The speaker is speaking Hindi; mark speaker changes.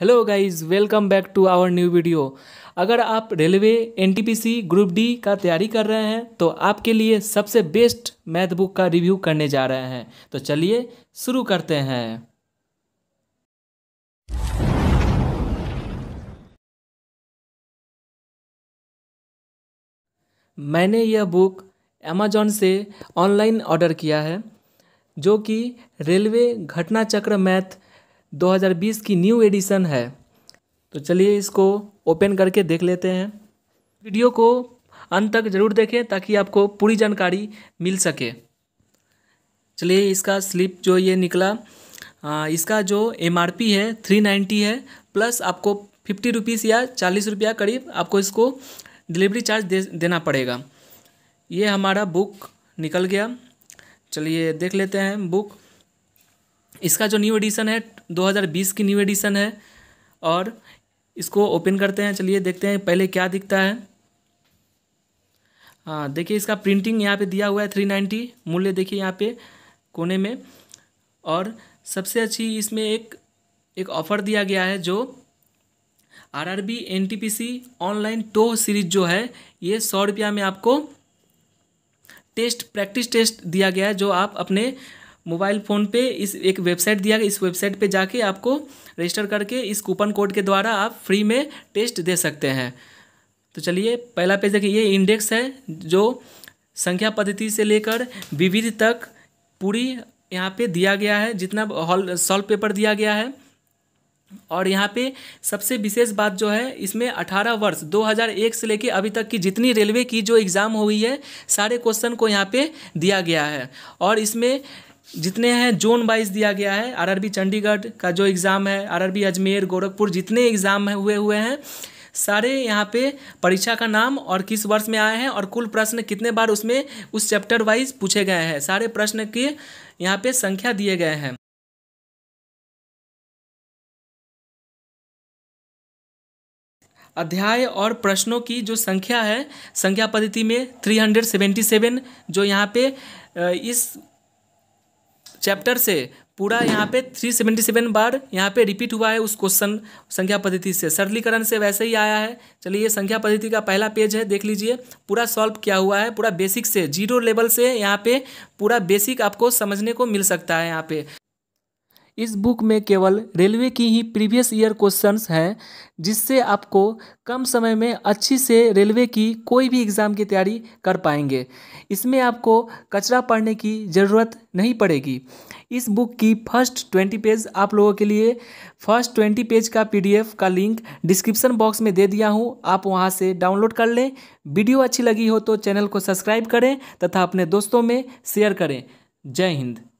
Speaker 1: hello guys welcome back to our new video अगर आप रेलवे एनटीपीसी ग्रुप डी का तैयारी कर रहे हैं तो आपके लिए सबसे बेस्ट मैथ बुक का रिव्यू करने जा रहे हैं तो चलिए शुरू करते हैं मैंने यह बुक अमेजोन से ऑनलाइन ऑर्डर किया है जो कि रेलवे घटना चक्र मैथ 2020 की न्यू एडिशन है तो चलिए इसको ओपन करके देख लेते हैं वीडियो को अंत तक ज़रूर देखें ताकि आपको पूरी जानकारी मिल सके चलिए इसका स्लिप जो ये निकला आ, इसका जो एम है थ्री नाइन्टी है प्लस आपको फिफ्टी रुपीज़ या चालीस रुपया करीब आपको इसको डिलीवरी चार्ज दे देना पड़ेगा ये हमारा बुक निकल गया चलिए देख लेते हैं बुक इसका जो न्यू एडिशन है 2020 की न्यू एडिशन है और इसको ओपन करते हैं चलिए देखते हैं पहले क्या दिखता है हाँ देखिए इसका प्रिंटिंग यहाँ पे दिया हुआ है थ्री नाइन्टी मूल्य देखिए यहाँ पे कोने में और सबसे अच्छी इसमें एक एक ऑफ़र दिया गया है जो R R B N T P C online टो सीरीज जो है ये सौ रुपया में आपको टेस्ट प्रैक्टिस टेस्ट दिया गया है जो आप अपने मोबाइल फ़ोन पे इस एक वेबसाइट दिया गया इस वेबसाइट पे जाके आपको रजिस्टर करके इस कूपन कोड के द्वारा आप फ्री में टेस्ट दे सकते हैं तो चलिए पहला पेज देखिए ये इंडेक्स है जो संख्या पद्धति से लेकर विविध तक पूरी यहाँ पे दिया गया है जितना हॉल सॉल्व पेपर दिया गया है और यहाँ पे सबसे विशेष बात जो है इसमें 18 वर्ष 2001 से लेकर अभी तक की जितनी रेलवे की जो एग्ज़ाम हुई है सारे क्वेश्चन को यहाँ पे दिया गया है और इसमें जितने हैं जोन वाइज दिया गया है आरआरबी चंडीगढ़ का जो एग्ज़ाम है आरआरबी अजमेर गोरखपुर जितने एग्ज़ाम हुए हुए हैं सारे यहाँ पे परीक्षा का नाम और किस वर्ष में आए हैं और कुल प्रश्न कितने बार उसमें उस चैप्टर वाइज पूछे गए हैं सारे प्रश्न के यहाँ पे संख्या दिए गए हैं अध्याय और प्रश्नों की जो संख्या है संख्या पद्धति में 377 जो यहाँ पे इस चैप्टर से पूरा यहाँ पे 377 बार यहाँ पे रिपीट हुआ है उस क्वेश्चन संख्या पद्धति से सरलीकरण से वैसे ही आया है चलिए ये संख्या पद्धति का पहला पेज है देख लीजिए पूरा सॉल्व क्या हुआ है पूरा बेसिक से जीरो लेवल से यहाँ पे पूरा बेसिक आपको समझने को मिल सकता है यहाँ पे इस बुक में केवल रेलवे की ही प्रीवियस ईयर क्वेश्चंस हैं जिससे आपको कम समय में अच्छी से रेलवे की कोई भी एग्ज़ाम की तैयारी कर पाएंगे इसमें आपको कचरा पढ़ने की ज़रूरत नहीं पड़ेगी इस बुक की फर्स्ट ट्वेंटी पेज आप लोगों के लिए फर्स्ट ट्वेंटी पेज का पीडीएफ का लिंक डिस्क्रिप्सन बॉक्स में दे दिया हूँ आप वहाँ से डाउनलोड कर लें वीडियो अच्छी लगी हो तो चैनल को सब्सक्राइब करें तथा अपने दोस्तों में शेयर करें जय हिंद